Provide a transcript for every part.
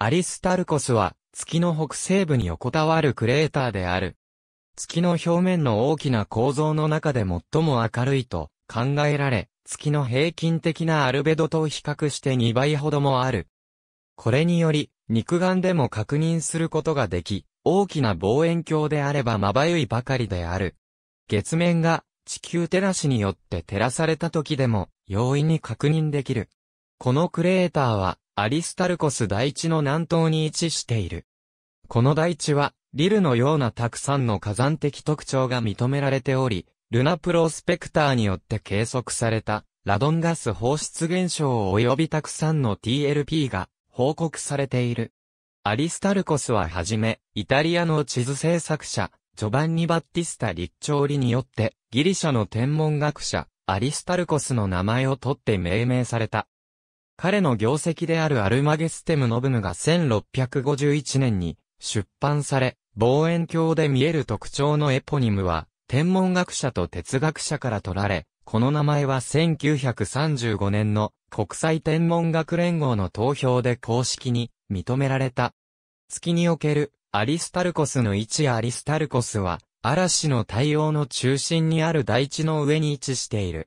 アリスタルコスは、月の北西部に横たわるクレーターである。月の表面の大きな構造の中で最も明るいと考えられ、月の平均的なアルベドと比較して2倍ほどもある。これにより、肉眼でも確認することができ、大きな望遠鏡であればまばゆいばかりである。月面が地球照らしによって照らされた時でも容易に確認できる。このクレーターはアリスタルコス大地の南東に位置している。この大地は、リルのようなたくさんの火山的特徴が認められており、ルナプロスペクターによって計測された、ラドンガス放出現象及びたくさんの TLP が報告されている。アリスタルコスははじめ、イタリアの地図制作者、ジョバンニ・バッティスタ・リッチョーリによって、ギリシャの天文学者、アリスタルコスの名前を取って命名された。彼の業績であるアルマゲステムノブムが1651年に出版され、望遠鏡で見える特徴のエポニムは、天文学者と哲学者から取られ、この名前は1935年の国際天文学連合の投票で公式に認められた。月におけるアリスタルコスの位置やアリスタルコスは、嵐の太陽の中心にある大地の上に位置している。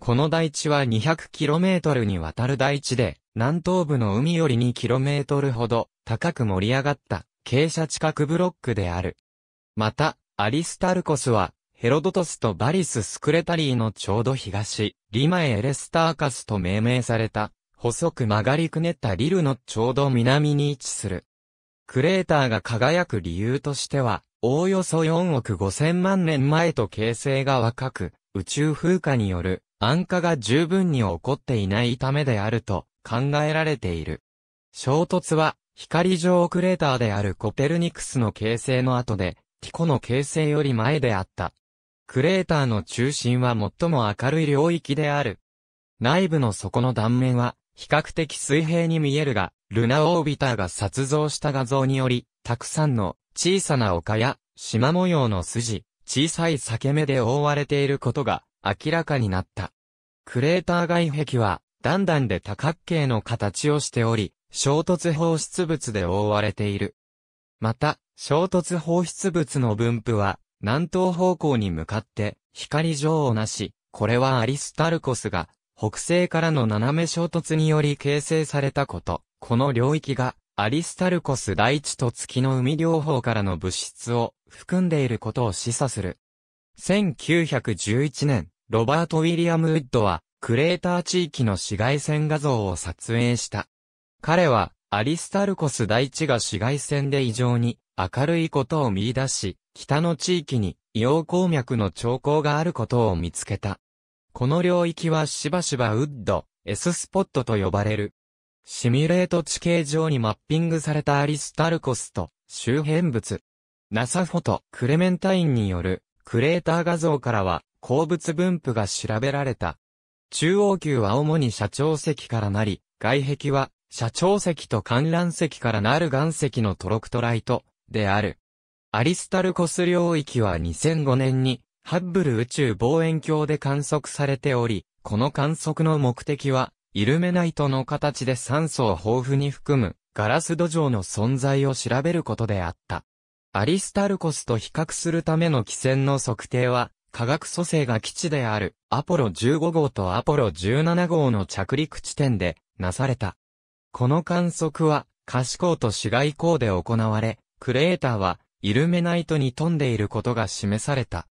この大地は 200km にわたる大地で、南東部の海より 2km ほど高く盛り上がった傾斜地殻ブロックである。また、アリスタルコスは、ヘロドトスとバリス・スクレタリーのちょうど東、リマエ・エレスターカスと命名された、細く曲がりくねったリルのちょうど南に位置する。クレーターが輝く理由としては、おおよそ4億5千万年前と形成が若く、宇宙風化による安価が十分に起こっていないためであると考えられている。衝突は、光状クレーターであるコペルニクスの形成の後で、ティコの形成より前であった。クレーターの中心は最も明るい領域である。内部の底の断面は、比較的水平に見えるが、ルナオービターが撮像した画像により、たくさんの小さな丘や、縞模様の筋、小さい裂け目で覆われていることが明らかになった。クレーター外壁は、段々で多角形の形をしており、衝突放出物で覆われている。また、衝突放出物の分布は、南東方向に向かって、光上をなし、これはアリスタルコスが、北西からの斜め衝突により形成されたこと。この領域が、アリスタルコス大地と月の海両方からの物質を含んでいることを示唆する。1911年、ロバート・ウィリアム・ウッドは、クレーター地域の紫外線画像を撮影した。彼は、アリスタルコス大地が紫外線で異常に明るいことを見出し、北の地域に硫黄鉱脈の兆候があることを見つけた。この領域はしばしばウッド、S スポットと呼ばれる。シミュレート地形上にマッピングされたアリスタルコスと周辺物。ナサフォト、クレメンタインによるクレーター画像からは、鉱物分布が調べられた。中央級は主に社長石からなり、外壁は社長石と観覧石からなる岩石のトロクトライトである。アリスタルコス領域は2005年にハッブル宇宙望遠鏡で観測されており、この観測の目的は、イルメナイトの形で酸素を豊富に含むガラス土壌の存在を調べることであった。アリスタルコスと比較するための気船の測定は、科学組成が基地であるアポロ15号とアポロ17号の着陸地点でなされた。この観測は、可視光と市街光で行われ、クレーターはイルメナイトに富んでいることが示された。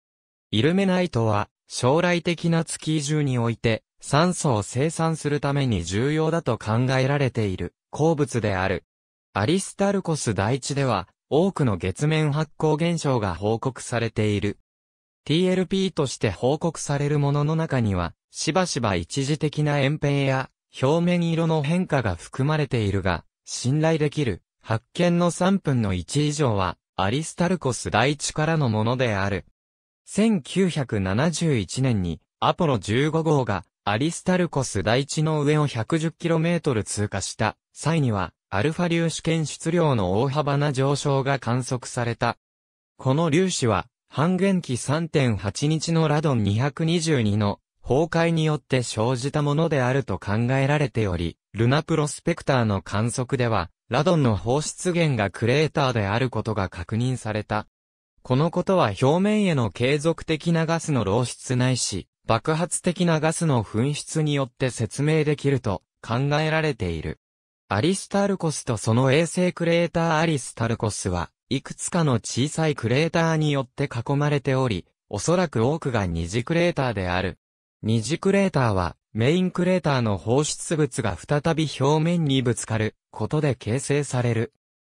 イルメナイトは将来的な月移住において酸素を生産するために重要だと考えられている鉱物である。アリスタルコス大地では多くの月面発光現象が報告されている。TLP として報告されるものの中には、しばしば一時的な延平や表面色の変化が含まれているが、信頼できる発見の3分の1以上はアリスタルコス第一からのものである。1971年にアポロ15号がアリスタルコス第一の上を 110km 通過した際にはアルファ粒子検出量の大幅な上昇が観測された。この粒子は、半減期3.8日のラドン222の崩壊によって生じたものであると考えられており、ルナプロスペクターの観測では、ラドンの放出源がクレーターであることが確認された。このことは表面への継続的なガスの漏出ないし、爆発的なガスの噴出によって説明できると考えられている。アリスタルコスとその衛星クレーターアリスタルコスは、いくつかの小さいクレーターによって囲まれており、おそらく多くが二次クレーターである。二次クレーターは、メインクレーターの放出物が再び表面にぶつかることで形成される。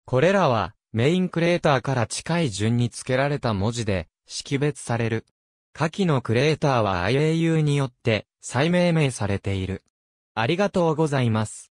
これらは、メインクレーターから近い順に付けられた文字で識別される。下記のクレーターは IAU によって再命名されている。ありがとうございます。